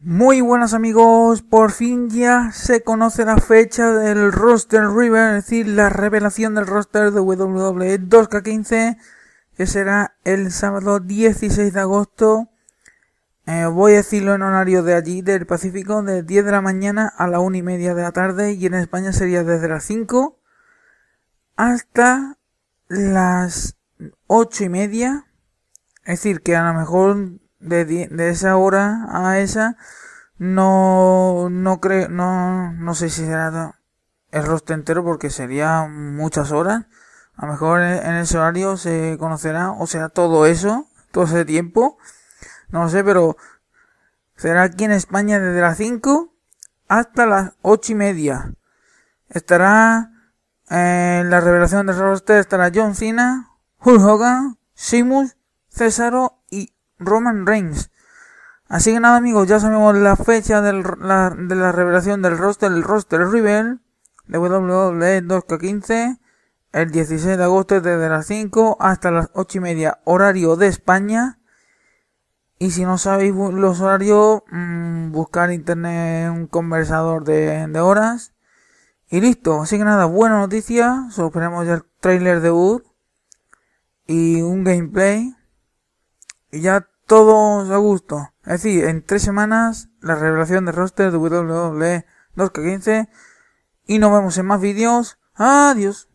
Muy buenas amigos, por fin ya se conoce la fecha del roster River, es decir, la revelación del roster de WWE 2K15, que será el sábado 16 de agosto. Eh, voy a decirlo en horario de allí, del Pacífico, de 10 de la mañana a la 1 y media de la tarde, y en España sería desde las 5 hasta las 8 y media. Es decir, que a lo mejor de, de esa hora a esa, no, no creo, no, no sé si será el rostro entero porque sería muchas horas. A lo mejor e, en ese horario se conocerá o será todo eso, todo ese tiempo. No sé, pero será aquí en España desde las 5 hasta las 8 y media. Estará en eh, la revelación del rostro estará John Cena, Hulk Hogan, Simus, César Roman Reigns. Así que nada amigos, ya sabemos la fecha del, la, de la revelación del roster, el roster Rebel de WWE 2K15, el 16 de agosto desde las 5 hasta las 8 y media, horario de España. Y si no sabéis los horarios, mm, buscar internet un conversador de, de, horas. Y listo, así que nada, buena noticia, solo ya el trailer debut y un gameplay. Y ya todos a gusto. Es decir, en tres semanas la revelación de roster de WWE 2K15. Y nos vemos en más vídeos. Adiós.